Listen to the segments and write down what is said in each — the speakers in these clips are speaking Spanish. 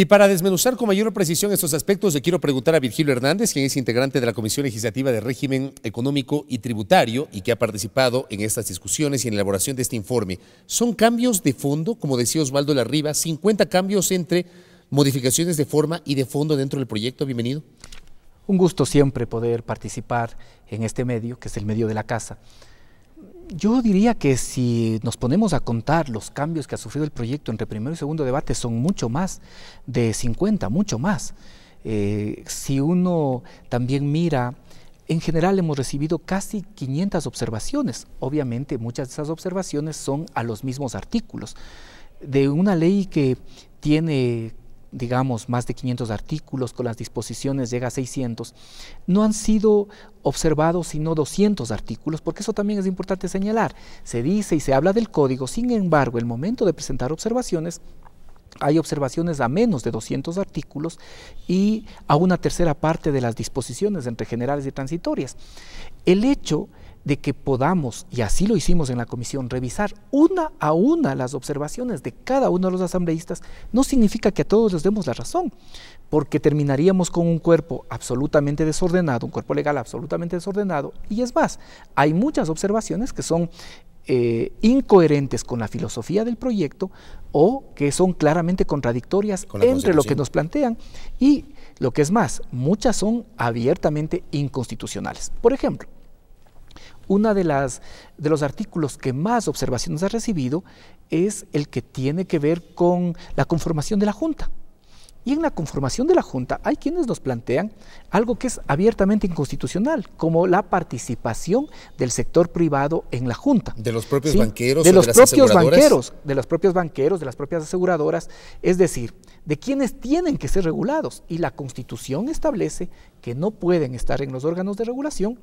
Y para desmenuzar con mayor precisión estos aspectos, le quiero preguntar a Virgilio Hernández, quien es integrante de la Comisión Legislativa de Régimen Económico y Tributario y que ha participado en estas discusiones y en la elaboración de este informe. ¿Son cambios de fondo, como decía Osvaldo Riva, 50 cambios entre modificaciones de forma y de fondo dentro del proyecto? Bienvenido. Un gusto siempre poder participar en este medio, que es el medio de la casa. Yo diría que si nos ponemos a contar los cambios que ha sufrido el proyecto entre primero y segundo debate son mucho más de 50, mucho más. Eh, si uno también mira, en general hemos recibido casi 500 observaciones. Obviamente muchas de esas observaciones son a los mismos artículos de una ley que tiene digamos, más de 500 artículos, con las disposiciones llega a 600, no han sido observados sino 200 artículos, porque eso también es importante señalar. Se dice y se habla del código, sin embargo, el momento de presentar observaciones, hay observaciones a menos de 200 artículos y a una tercera parte de las disposiciones entre generales y transitorias. El hecho de que podamos, y así lo hicimos en la comisión, revisar una a una las observaciones de cada uno de los asambleístas, no significa que a todos les demos la razón, porque terminaríamos con un cuerpo absolutamente desordenado, un cuerpo legal absolutamente desordenado, y es más, hay muchas observaciones que son eh, incoherentes con la filosofía del proyecto o que son claramente contradictorias entre lo que nos plantean y lo que es más, muchas son abiertamente inconstitucionales. Por ejemplo, uno de, de los artículos que más observaciones ha recibido es el que tiene que ver con la conformación de la Junta. Y en la conformación de la Junta hay quienes nos plantean algo que es abiertamente inconstitucional, como la participación del sector privado en la Junta. De los propios banqueros, de los propios banqueros, de los propios banqueros, de las propias aseguradoras, es decir, de quienes tienen que ser regulados. Y la Constitución establece que no pueden estar en los órganos de regulación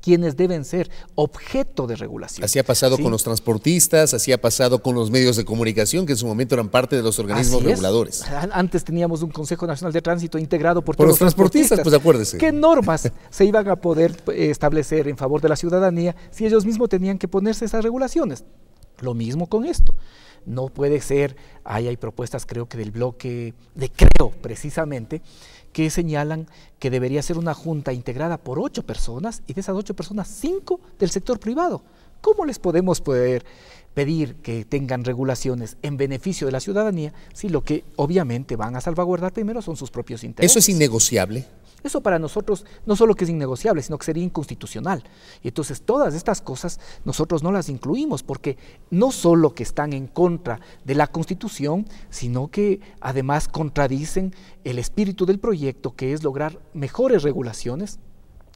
quienes deben ser objeto de regulación. Así ha pasado con los transportistas, así ha pasado con los medios de comunicación, que en su momento eran parte de los organismos reguladores. Antes teníamos un Consejo Nacional de Tránsito integrado por, todos los transportistas, pues acuérdese. ¿Qué normas se iban a poder eh, establecer en favor de la ciudadanía si ellos mismos tenían que ponerse esas regulaciones? Lo mismo con esto no puede ser, ahí hay propuestas creo que del bloque de creo precisamente, que señalan que debería ser una junta integrada por ocho personas y de esas ocho personas cinco del sector privado. ¿Cómo les podemos poder pedir que tengan regulaciones en beneficio de la ciudadanía si lo que obviamente van a salvaguardar primero son sus propios intereses? Eso es innegociable. Eso para nosotros no solo que es innegociable, sino que sería inconstitucional. Y entonces todas estas cosas nosotros no las incluimos porque no solo que están en contra de la Constitución, sino que además contradicen el espíritu del proyecto que es lograr mejores regulaciones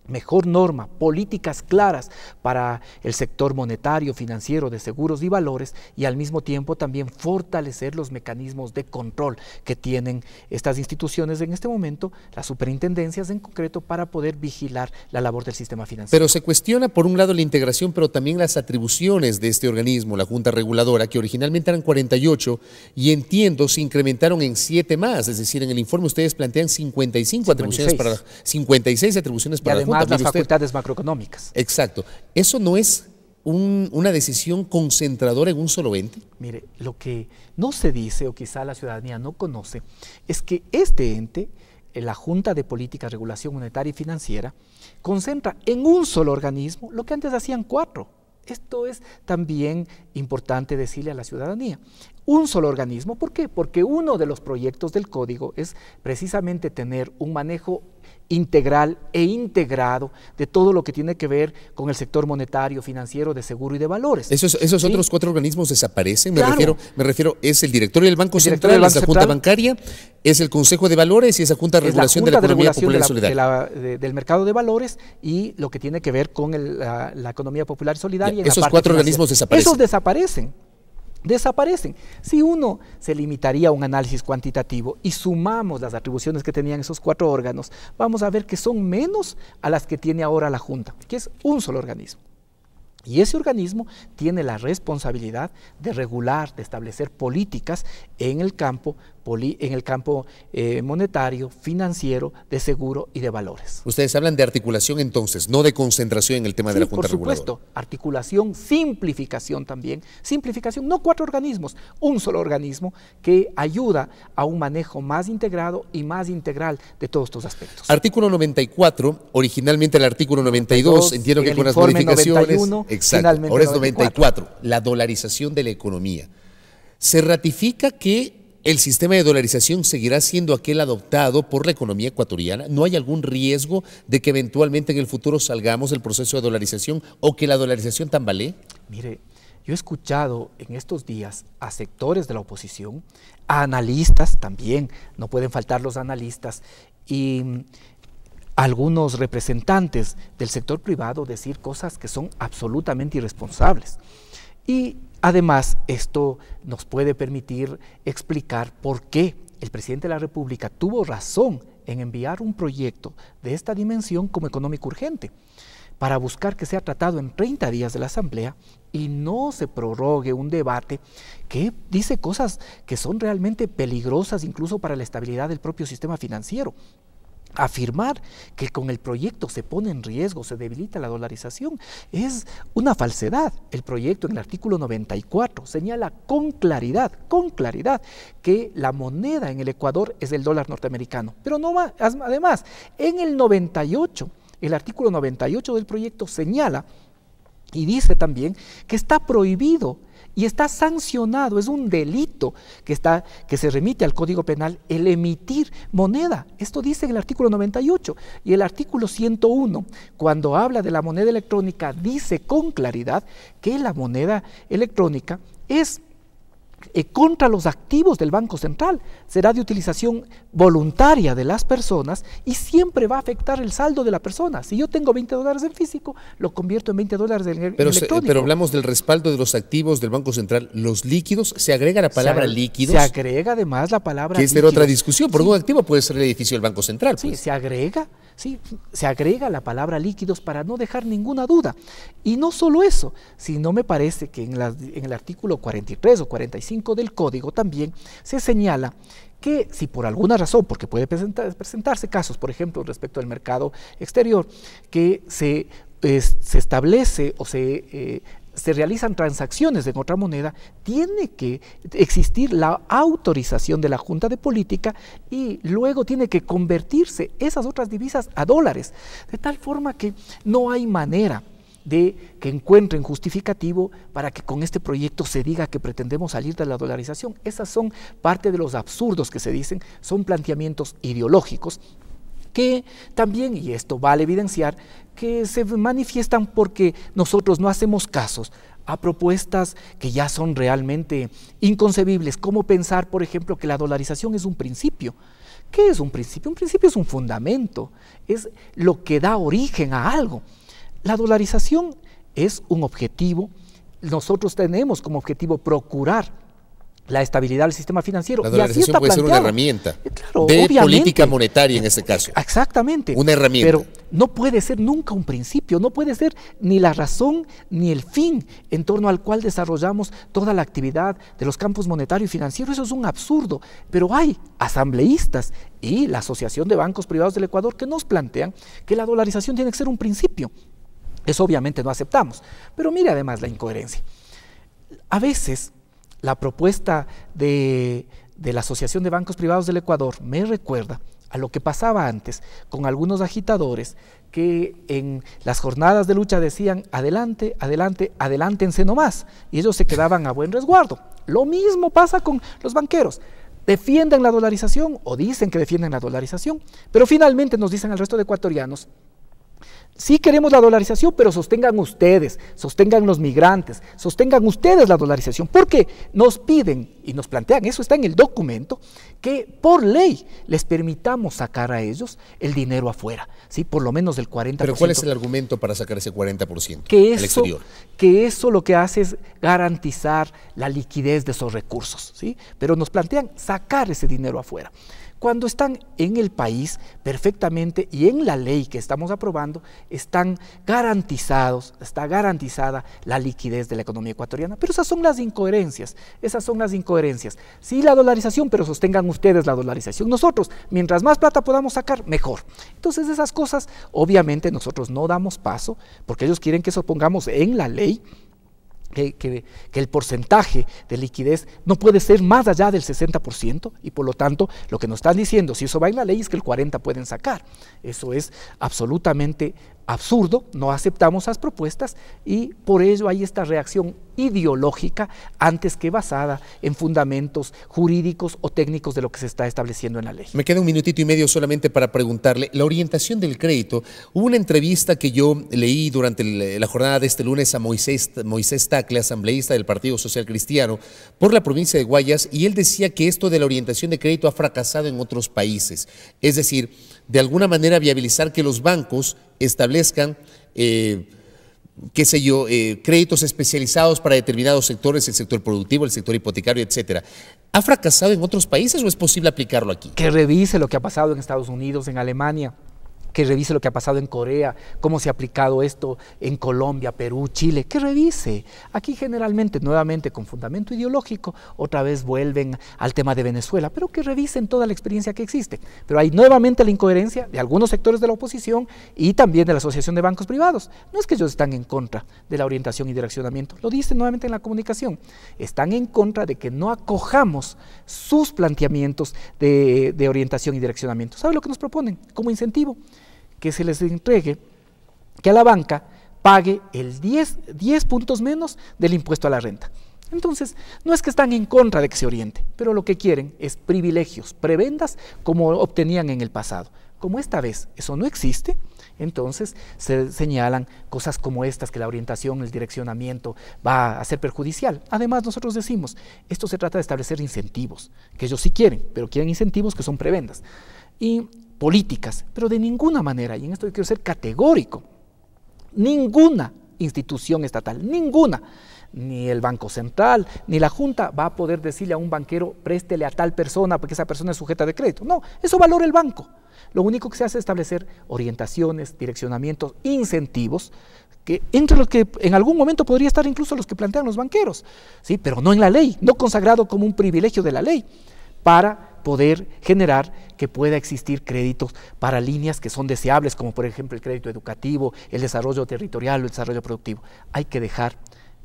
mejor norma, políticas claras para el sector monetario, financiero, de seguros y valores y al mismo tiempo también fortalecer los mecanismos de control que tienen estas instituciones en este momento, las superintendencias en concreto, para poder vigilar la labor del sistema financiero. Pero se cuestiona por un lado la integración, pero también las atribuciones de este organismo, la Junta Reguladora, que originalmente eran 48 y entiendo se incrementaron en 7 más, es decir, en el informe ustedes plantean 55 atribuciones para 56 atribuciones para la Junta más las facultades macroeconómicas. Exacto. ¿Eso no es una decisión concentradora en un solo ente? Mire, lo que no se dice, o quizá la ciudadanía no conoce, es que este ente, eh, la Junta de Política, Regulación Monetaria y Financiera, concentra en un solo organismo lo que antes hacían cuatro. Esto es también importante decirle a la ciudadanía. Un solo organismo, ¿por qué? Porque uno de los proyectos del código es precisamente tener un manejo integral e integrado de todo lo que tiene que ver con el sector monetario, financiero, de seguro y de valores. ¿Esos, esos otros cuatro organismos desaparecen? Me, refiero, me refiero, es el directorio del Banco Central, es la Junta Bancaria, es el Consejo de Valores y es la Junta de Regulación de la Economía Popular Solidaria. del mercado de valores y lo que tiene que ver con la, Economía Popular y Solidaria. esos cuatro organismos desaparecen. Esos desaparecen desaparecen. Si uno se limitaría a un análisis cuantitativo y sumamos las atribuciones que tenían esos cuatro órganos, vamos a ver que son menos a las que tiene ahora la Junta, que es un solo organismo. Y ese organismo tiene la responsabilidad de regular, de establecer políticas en el campo en el campo eh, monetario, financiero, de seguro y de valores. Ustedes hablan de articulación entonces, no de concentración en el tema de la Junta Por supuesto, articulación, simplificación también. Simplificación, no cuatro organismos, un solo organismo que ayuda a un manejo más integrado y más integral de todos estos aspectos. Artículo 94, originalmente el artículo 92, entiendo que con las modificaciones. 91, exacto, ahora es 94, la dolarización de la economía. Se ratifica que ¿El sistema de dolarización seguirá siendo aquel adoptado por la economía ecuatoriana? ¿No hay algún riesgo de que eventualmente en el futuro salgamos del proceso de dolarización o que la dolarización tambalee? Mire, yo he escuchado en estos días a sectores de la oposición, a analistas también, no pueden faltar los analistas, y mm, algunos representantes del sector privado decir cosas que son absolutamente irresponsables. Y Además, esto nos puede permitir explicar por qué el presidente de la República tuvo razón en enviar un proyecto de esta dimensión como económico urgente para buscar que sea tratado en 30 días de la Asamblea y no se prorrogue un debate que dice cosas que son realmente peligrosas incluso para la estabilidad del propio sistema financiero afirmar que con el proyecto se pone en riesgo, se debilita la dolarización, es una falsedad. El proyecto en el artículo 94 señala con claridad, con claridad, que la moneda en el Ecuador es el dólar norteamericano. Pero no más, además, en el 98, el artículo 98 del proyecto señala y dice también que está prohibido y está sancionado, es un delito que, está, que se remite al Código Penal el emitir moneda. Esto dice en el artículo 98 y el artículo 101, cuando habla de la moneda electrónica, dice con claridad que la moneda electrónica es eh, contra los activos del Banco Central. Será de utilización voluntaria de las personas y siempre va a afectar el saldo de la persona. Si yo tengo 20 dólares en físico, lo convierto en 20 dólares en pero pero hablamos del respaldo de los activos del Banco Central. Los líquidos, se agrega la palabra líquidos. Se agrega además la palabra Que es de otra discusión, ¿Por un activo puede ser el edificio del Banco Central. Sí, pues. se agrega, sí, se agrega la palabra líquidos para no dejar ninguna duda. Y no solo eso, sino me parece que en, en el artículo 43 o 45 del Código también se señala que si por alguna razón, porque puede presentarse casos, por ejemplo, respecto al mercado exterior, que se, establece o se eh, se realizan transacciones en otra moneda, tiene que existir la autorización de la Junta de Política y luego tiene que convertirse esas otras divisas a dólares, de tal forma que no hay manera de que encuentren justificativo para que con este proyecto se diga que pretendemos salir de la dolarización. Esas son parte de los absurdos que se dicen, son planteamientos ideológicos que también, y esto vale evidenciar, que se manifiestan porque nosotros no hacemos casos a propuestas que ya son realmente inconcebibles, como pensar, por ejemplo, que la dolarización es un principio. ¿Qué es un principio? Un principio es un fundamento, es lo que da origen a algo. La dolarización es un objetivo. Nosotros tenemos como objetivo procurar la estabilidad del sistema financiero. La dolarización puede ser una herramienta eh, de política monetaria en este caso. Exactamente. Una herramienta. Pero no puede ser nunca un principio, no puede ser ni la razón ni el fin en torno al cual desarrollamos toda la actividad de los campos monetario y financiero. Eso es un absurdo. Pero hay asambleístas y la Asociación de Bancos Privados del Ecuador que nos plantean que la dolarización tiene que ser un principio eso obviamente no aceptamos. Pero mire además la incoherencia. A veces la propuesta de, la Asociación de Bancos Privados del Ecuador me recuerda a lo que pasaba antes con algunos agitadores que en las jornadas de lucha decían, adelante, adelante, adelántense nomás. Y ellos se quedaban a buen resguardo. Lo mismo pasa con los banqueros. Defienden la dolarización o dicen que defienden la dolarización, pero finalmente nos dicen al resto de ecuatorianos, Sí queremos la dolarización, pero sostengan ustedes, sostengan los migrantes, sostengan ustedes la dolarización, porque nos piden y nos plantean, eso está en el documento, que por ley les permitamos sacar a ellos el dinero afuera, ¿sí? por lo menos del 40%. Pero ¿cuál es el argumento para sacar ese 40% que eso, exterior? Que eso lo que hace es garantizar la liquidez de esos recursos, ¿sí? pero nos plantean sacar ese dinero afuera cuando están en el país perfectamente y en la ley que estamos aprobando están garantizados, está garantizada la liquidez de la economía ecuatoriana. Pero esas son las incoherencias, esas son las incoherencias. Sí, la dolarización, pero sostengan ustedes la dolarización. Nosotros, mientras más plata podamos sacar, mejor. Entonces esas cosas, obviamente nosotros no damos paso porque ellos quieren que eso pongamos en la ley que, el porcentaje de liquidez no puede ser más allá del 60% y por lo tanto lo que nos están diciendo, si eso va en la ley, es que el 40% pueden sacar. Eso es absolutamente absurdo, no aceptamos esas propuestas y por ello hay esta reacción ideológica antes que basada en fundamentos jurídicos o técnicos de lo que se está estableciendo en la ley. Me queda un minutito y medio solamente para preguntarle, la orientación del crédito, hubo una entrevista que yo leí durante eh, la jornada de este lunes a Moisés, Moisés Tacle, asambleísta del Partido Social Cristiano, por la provincia de Guayas, y él decía que esto de la orientación de crédito ha fracasado en otros países, es decir, de alguna manera viabilizar que los bancos establezcan, eh, qué sé yo, eh, créditos especializados para determinados sectores, el sector productivo, el sector hipotecario, etcétera. ¿Ha fracasado en otros países o es posible aplicarlo aquí? Que revise lo que ha pasado en Estados Unidos, en Alemania que revise lo que ha pasado en Corea, cómo se ha aplicado esto en Colombia, Perú, Chile, que revise. Aquí generalmente, nuevamente con fundamento ideológico, otra vez vuelven al tema de Venezuela, pero que revisen toda la experiencia que existe. Pero hay nuevamente la incoherencia de algunos sectores de la oposición y también de la Asociación de Bancos Privados. No es que ellos están en contra de la orientación y direccionamiento, lo dicen nuevamente en la comunicación, están en contra de que no acojamos sus planteamientos de, de orientación y direccionamiento. ¿Sabe lo que nos proponen? Como incentivo, que se les entregue, que a la banca pague el 10, 10 puntos menos del impuesto a la renta. Entonces, no es que están en contra de que se oriente, pero lo que quieren es privilegios, prebendas como obtenían en el pasado. Como esta vez eso no existe, entonces se señalan cosas como estas, que la orientación, el direccionamiento va a ser perjudicial. Además, nosotros decimos, esto se trata de establecer incentivos, que ellos sí quieren, pero quieren incentivos que son prebendas. Y políticas, pero de ninguna manera, y en esto yo quiero ser categórico, ninguna institución estatal, ninguna, ni el Banco Central, ni la Junta va a poder decirle a un banquero, préstele a tal persona porque esa persona es sujeta de crédito. No, eso valora el banco. Lo único que se hace es establecer orientaciones, direccionamientos, incentivos, que entre los que en algún momento podría estar incluso los que plantean los banqueros, ¿sí? pero no en la ley, no consagrado como un privilegio de la ley, para poder generar que pueda existir créditos para líneas que son deseables, como por ejemplo el crédito educativo, el desarrollo territorial o el desarrollo productivo. Hay que dejar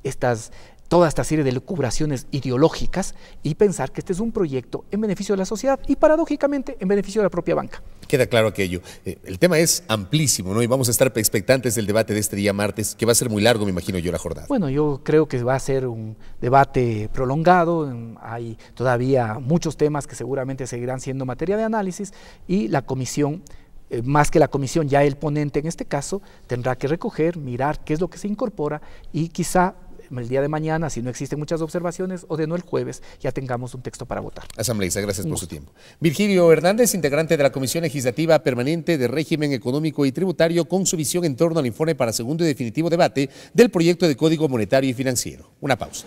estas toda esta serie de lucubraciones ideológicas y pensar que este es un proyecto en beneficio de la sociedad y paradójicamente en beneficio de la propia banca. Queda claro aquello. Eh, el tema es amplísimo, ¿no? Y vamos a estar expectantes del debate de este día martes, que va a ser muy largo, me imagino yo, la jornada. Bueno, yo creo que va a ser un debate prolongado. Hay todavía muchos temas que seguramente seguirán siendo materia de análisis y la comisión eh, más que la comisión, ya el ponente en este caso, tendrá que recoger, mirar qué es lo que se incorpora y quizá el día de mañana, si no existen muchas observaciones, o de no el jueves, ya tengamos un texto para votar. Asamblea, gracias por su tiempo. Virgilio Hernández, integrante de la Comisión Legislativa Permanente de Régimen Económico y Tributario, con su visión en torno al informe para segundo y definitivo debate del proyecto de Código Monetario y Financiero. Una pausa.